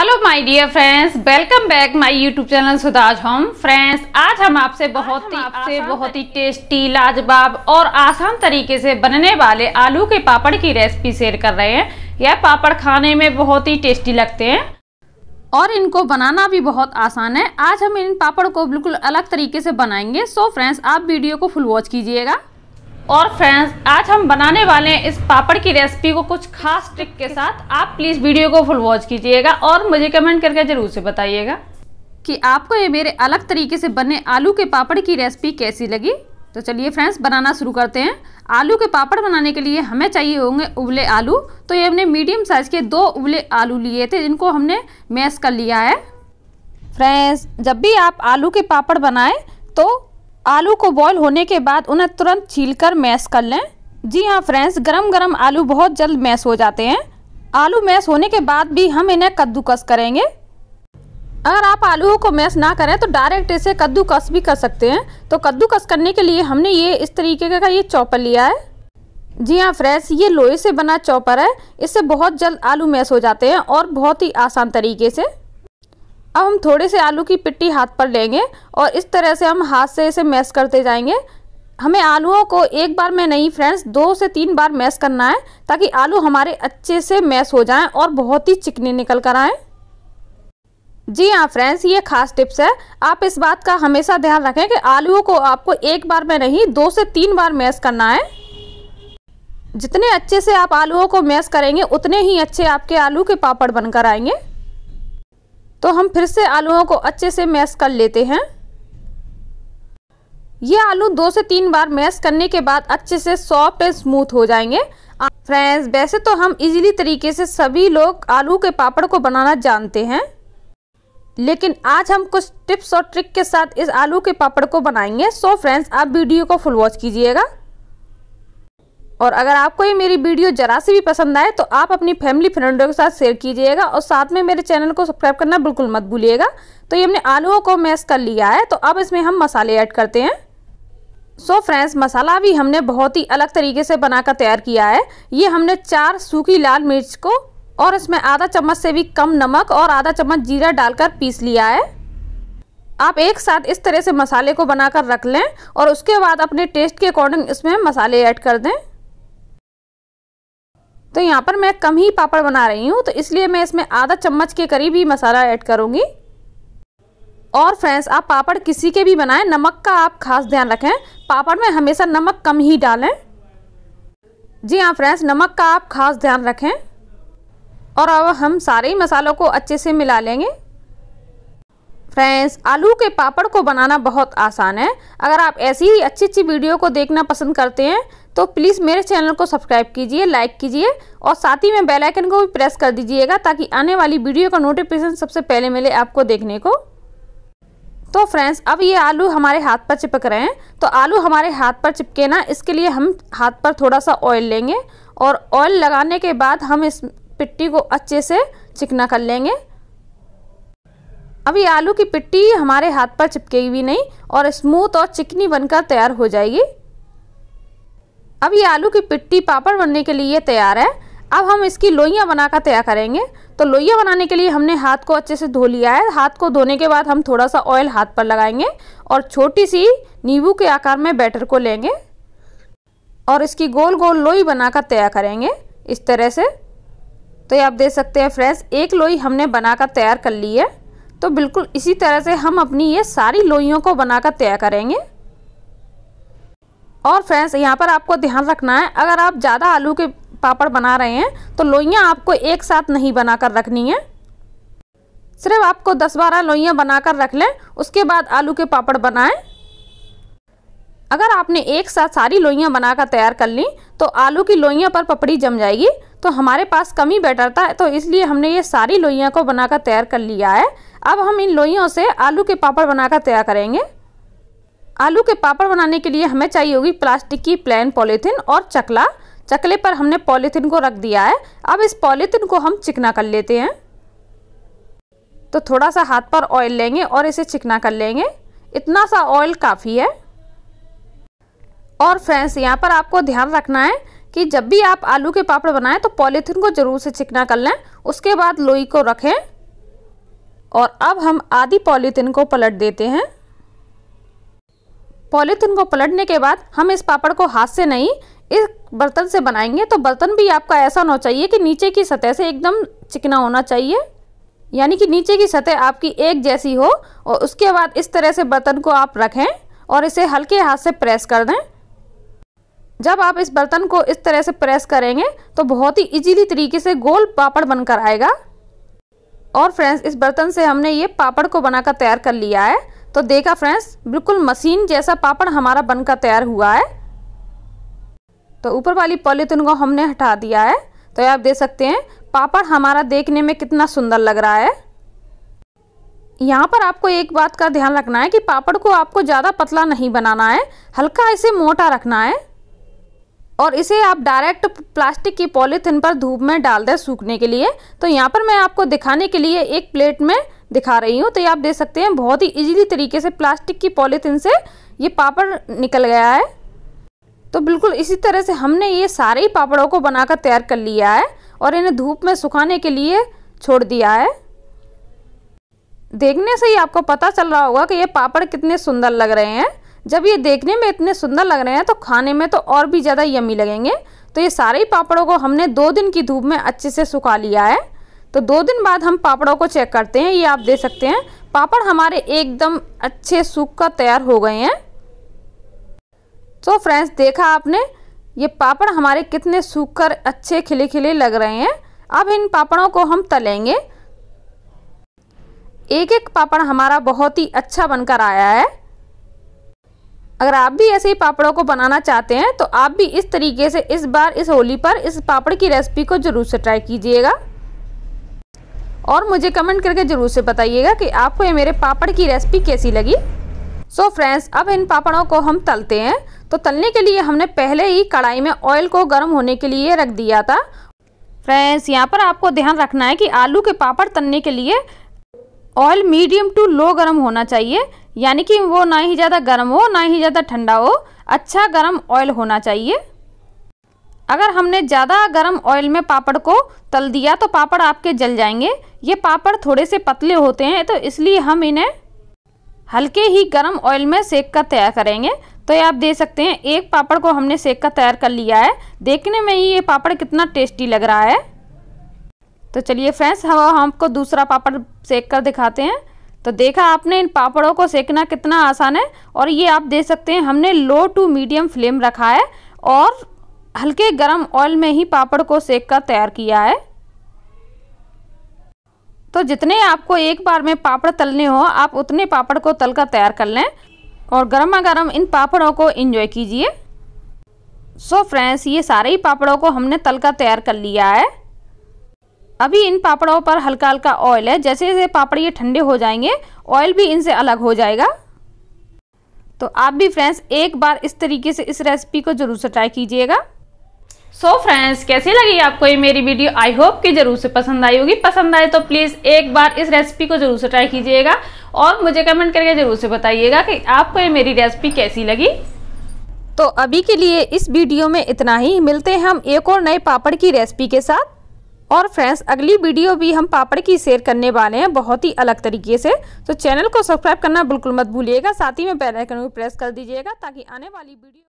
hello my dear friends welcome back my YouTube channel Sudha's home friends आज हम आपसे बहुत ही आपसे बहुत ही टेस्टी लाजवाब और आसान तरीके से बनने वाले आलू के पापड़ की रेसिपी शेयर कर रहे हैं यह पापड़ खाने में बहुत ही टेस्टी लगते हैं और इनको बनाना भी बहुत आसान है आज हम इन पापड़ को बिल्कुल अलग तरीके से बनाएंगे सो फ्रेंड्स आप वीडियो को फुल वॉच कीजिएगा और फ्रेंड्स आज हम बनाने वाले हैं इस पापड़ की रेसिपी को कुछ खास ट्रिक के साथ आप प्लीज़ वीडियो को फुल वॉच कीजिएगा और मुझे कमेंट करके ज़रूर से बताइएगा कि आपको ये मेरे अलग तरीके से बने आलू के पापड़ की रेसिपी कैसी लगी तो चलिए फ्रेंड्स बनाना शुरू करते हैं आलू के पापड़ बनाने के लिए हमें चाहिए होंगे उबले आलू तो ये हमने मीडियम साइज़ के दो उबले आलू लिए थे जिनको हमने मैश कर लिया है फ्रेंड्स जब भी आप आलू के पापड़ बनाएं तो आलू को बॉईल होने के बाद उन्हें तुरंत छीलकर मैश कर लें जी हाँ फ्रेंड्स गरम गरम आलू बहुत जल्द मैश हो जाते हैं आलू मैश होने के बाद भी हम इन्हें कद्दूकस करेंगे अगर आप आलूओं को मैश ना करें तो डायरेक्ट इसे कद्दूकस भी कर सकते हैं तो कद्दूकस करने के लिए हमने ये इस तरीके का ये चॉपर लिया है जी हाँ फ्रेंड्स ये लोहे से बना चॉपर है इससे बहुत जल्द आलू मैश हो जाते हैं और बहुत ही आसान तरीके से अब हम थोड़े से आलू की पिट्टी हाथ पर लेंगे और इस तरह से हम हाथ से इसे मैश करते जाएंगे हमें आलूओं को एक बार में नहीं फ्रेंड्स दो से तीन बार मैश करना है ताकि आलू हमारे अच्छे से मैश हो जाएं और बहुत ही चिकने निकल कर आएँ जी हाँ फ्रेंड्स ये खास टिप्स है आप इस बात का हमेशा ध्यान रखें कि आलूओं को आपको एक बार में नहीं दो से तीन बार मैश करना है जितने अच्छे से आप आलूओं को मैश करेंगे उतने ही अच्छे आपके आलू के पापड़ बनकर आएंगे तो हम फिर से आलूओं को अच्छे से मैश कर लेते हैं ये आलू दो से तीन बार मैश करने के बाद अच्छे से सॉफ्ट एंड स्मूथ हो जाएंगे फ्रेंड्स वैसे तो हम इजीली तरीके से सभी लोग आलू के पापड़ को बनाना जानते हैं लेकिन आज हम कुछ टिप्स और ट्रिक के साथ इस आलू के पापड़ को बनाएंगे सो फ्रेंड्स आप वीडियो को फुल वॉच कीजिएगा और अगर आपको ये मेरी वीडियो जरा सी भी पसंद आए तो आप अपनी फैमिली फ्रेंडों के साथ शेयर कीजिएगा और साथ में मेरे चैनल को सब्सक्राइब करना बिल्कुल मत भूलिएगा तो ये हमने आलूओं को मैश कर लिया है तो अब इसमें हम मसाले ऐड करते हैं सो so फ्रेंड्स मसाला भी हमने बहुत ही अलग तरीके से बनाकर तैयार किया है ये हमने चार सूखी लाल मिर्च को और इसमें आधा चम्मच से भी कम नमक और आधा चम्मच जीरा डालकर पीस लिया है आप एक साथ इस तरह से मसाले को बनाकर रख लें और उसके बाद अपने टेस्ट के अकॉर्डिंग इसमें मसाले ऐड कर दें तो यहाँ पर मैं कम ही पापड़ बना रही हूँ तो इसलिए मैं इसमें आधा चम्मच के करीब ही मसाला ऐड करूँगी और फ्रेंड्स आप पापड़ किसी के भी बनाएं नमक का आप खास ध्यान रखें पापड़ में हमेशा नमक कम ही डालें जी हाँ फ्रेंड्स नमक का आप खास ध्यान रखें और अब हम सारे ही मसालों को अच्छे से मिला लेंगे फ्रेंड्स आलू के पापड़ को बनाना बहुत आसान है अगर आप ऐसी ही अच्छी अच्छी वीडियो को देखना पसंद करते हैं तो प्लीज़ मेरे चैनल को सब्सक्राइब कीजिए लाइक कीजिए और साथ ही में बेल आइकन को भी प्रेस कर दीजिएगा ताकि आने वाली वीडियो का नोटिफिकेशन सबसे पहले मिले आपको देखने को तो फ्रेंड्स अब ये आलू हमारे हाथ पर चिपक रहे हैं तो आलू हमारे हाथ पर चिपके ना इसके लिए हम हाथ पर थोड़ा सा ऑयल लेंगे और ऑयल लगाने के बाद हम इस पिट्टी को अच्छे से चिकना कर लेंगे अभी आलू की पिट्टी हमारे हाथ पर चिपकेगी भी नहीं और स्मूथ और चिकनी बनकर तैयार हो जाएगी अब ये आलू की पिट्टी पापड़ बनने के लिए तैयार है अब हम इसकी लोइयाँ बनाकर तैयार करेंगे तो लोइयाँ बनाने के लिए हमने हाथ को अच्छे से धो लिया है हाथ को धोने के बाद हम थोड़ा सा ऑयल हाथ पर लगाएंगे और छोटी सी नींबू के आकार में बैटर को लेंगे और इसकी गोल गोल लोई बनाकर तैयार करेंगे इस तरह से तो ये आप देख सकते हैं फ्रेंड्स एक लोई हमने बनाकर तैयार कर ली है तो बिल्कुल इसी तरह से हम अपनी ये सारी लोइयों को बनाकर तैयार करेंगे और फ्रेंड्स यहाँ पर आपको ध्यान रखना है अगर आप ज़्यादा आलू के पापड़ बना रहे हैं तो लोइयाँ आपको एक साथ नहीं बना कर रखनी है सिर्फ आपको 10-12 लोइयाँ बनाकर रख लें उसके बाद आलू के पापड़ बनाएं अगर आपने एक साथ सारी लोइयाँ बनाकर तैयार कर ली तो आलू की लोइयाँ पर पपड़ी जम जाएगी तो हमारे पास कमी बेटर बैटर था तो इसलिए हमने ये सारी लोइयाँ को बनाकर तैयार कर लिया है अब हम इन लोइयों से आलू के पापड़ बनाकर तैयार करेंगे आलू के पापड़ बनाने के लिए हमें चाहिए होगी प्लास्टिक की प्लेन पॉलीथीन और चकला चकले पर हमने पॉलीथीन को रख दिया है अब इस पॉलीथीन को हम चिकना कर लेते हैं तो थोड़ा सा हाथ पर ऑयल लेंगे और इसे चिकना कर लेंगे इतना सा ऑयल काफ़ी है और फ्रेंड्स यहाँ पर आपको ध्यान रखना है कि जब भी आप आलू के पापड़ बनाएं तो पॉलीथीन को ज़रूर से चिकना कर लें उसके बाद लोई को रखें और अब हम आधी पॉलीथीन को पलट देते हैं पॉलीथिन को पलटने के बाद हम इस पापड़ को हाथ से नहीं इस बर्तन से बनाएंगे तो बर्तन भी आपका ऐसा होना चाहिए कि नीचे की सतह से एकदम चिकना होना चाहिए यानी कि नीचे की सतह आपकी एक जैसी हो और उसके बाद इस तरह से बर्तन को आप रखें और इसे हल्के हाथ से प्रेस कर दें जब आप इस बर्तन को इस तरह से प्रेस करेंगे तो बहुत ही इजीली तरीके से गोल पापड़ बनकर आएगा और फ्रेंड्स इस बर्तन से हमने ये पापड़ को बनाकर तैयार कर लिया है तो देखा फ्रेंड्स बिल्कुल मशीन जैसा पापड़ हमारा बनकर तैयार हुआ है तो ऊपर वाली पॉलीथिन को हमने हटा दिया है तो आप देख सकते हैं पापड़ हमारा देखने में कितना सुंदर लग रहा है यहाँ पर आपको एक बात का ध्यान रखना है कि पापड़ को आपको ज़्यादा पतला नहीं बनाना है हल्का इसे मोटा रखना है और इसे आप डायरेक्ट प्लास्टिक की पॉलीथिन पर धूप में डाल दें सूखने के लिए तो यहाँ पर मैं आपको दिखाने के लिए एक प्लेट में दिखा रही हूँ तो ये आप देख सकते हैं बहुत ही इजीली तरीके से प्लास्टिक की पॉलीथिन से ये पापड़ निकल गया है तो बिल्कुल इसी तरह से हमने ये सारे ही पापड़ों को बनाकर तैयार कर लिया है और इन्हें धूप में सुखाने के लिए छोड़ दिया है देखने से ही आपको पता चल रहा होगा कि ये पापड़ कितने सुंदर लग रहे हैं जब ये देखने में इतने सुंदर लग रहे हैं तो खाने में तो और भी ज़्यादा यमी लगेंगे तो ये सारे ही पापड़ों को हमने दो दिन की धूप में अच्छे से सुखा लिया है तो दो दिन बाद हम पापड़ों को चेक करते हैं ये आप दे सकते हैं पापड़ हमारे एकदम अच्छे सूख कर तैयार हो गए हैं तो फ्रेंड्स देखा आपने ये पापड़ हमारे कितने सूख कर अच्छे खिले खिले लग रहे हैं अब इन पापड़ों को हम तलेंगे एक एक पापड़ हमारा बहुत ही अच्छा बनकर आया है अगर आप भी ऐसे ही पापड़ों को बनाना चाहते हैं तो आप भी इस तरीके से इस बार इस होली पर इस पापड़ की रेसिपी को ज़रूर से ट्राई कीजिएगा और मुझे कमेंट करके ज़रूर से बताइएगा कि आपको ये मेरे पापड़ की रेसिपी कैसी लगी सो so फ्रेंड्स अब इन पापड़ों को हम तलते हैं तो तलने के लिए हमने पहले ही कढ़ाई में ऑयल को गर्म होने के लिए रख दिया था फ्रेंड्स यहाँ पर आपको ध्यान रखना है कि आलू के पापड़ तलने के लिए ऑयल मीडियम टू लो गर्म होना चाहिए यानी कि वो ना ही ज़्यादा गर्म हो ना ही ज़्यादा ठंडा हो अच्छा गर्म ऑयल होना चाहिए अगर हमने ज़्यादा गर्म ऑयल में पापड़ को तल दिया तो पापड़ आपके जल जाएंगे ये पापड़ थोड़े से पतले होते हैं तो इसलिए हम इन्हें हल्के ही गर्म ऑयल में सेक कर तैयार करेंगे तो ये आप देख सकते हैं एक पापड़ को हमने सेक कर तैयार कर लिया है देखने में ही ये पापड़ कितना टेस्टी लग रहा है तो चलिए फ्रेंड्स हम हमको दूसरा पापड़ सेक कर दिखाते हैं तो देखा आपने इन पापड़ों को सेकना कितना आसान है और ये आप देख सकते हैं हमने लो टू मीडियम फ्लेम रखा है और हल्के गर्म ऑयल में ही पापड़ को सेक कर तैयार किया है तो जितने आपको एक बार में पापड़ तलने हो आप उतने पापड़ को तल कर तैयार कर लें और गर्मा गर्म इन पापड़ों को इन्जॉय कीजिए सो फ्रेंड्स ये सारे ही पापड़ों को हमने तल कर तैयार कर लिया है अभी इन पापड़ों पर हल्का हल्का ऑयल है जैसे जैसे पापड़ ये ठंडे हो जाएंगे ऑयल भी इनसे अलग हो जाएगा तो आप भी फ्रेंड्स एक बार इस तरीके से इस रेसिपी को ज़रूर से ट्राई कीजिएगा सो so फ्रेंड्स कैसी लगी आपको ये मेरी वीडियो आई होप कि जरूर से पसंद आई होगी पसंद आए तो प्लीज़ एक बार इस रेसिपी को जरूर से ट्राई कीजिएगा और मुझे कमेंट करके ज़रूर से बताइएगा कि आपको ये मेरी रेसिपी कैसी लगी तो अभी के लिए इस वीडियो में इतना ही मिलते हैं हम एक और नए पापड़ की रेसिपी के साथ और फ्रेंड्स अगली वीडियो भी हम पापड़ की शेयर करने वाले हैं बहुत ही अलग तरीके से तो चैनल को सब्सक्राइब करना बिल्कुल मत भूलिएगा साथ ही में बेल आइकन को प्रेस कर दीजिएगा ताकि आने वाली वीडियो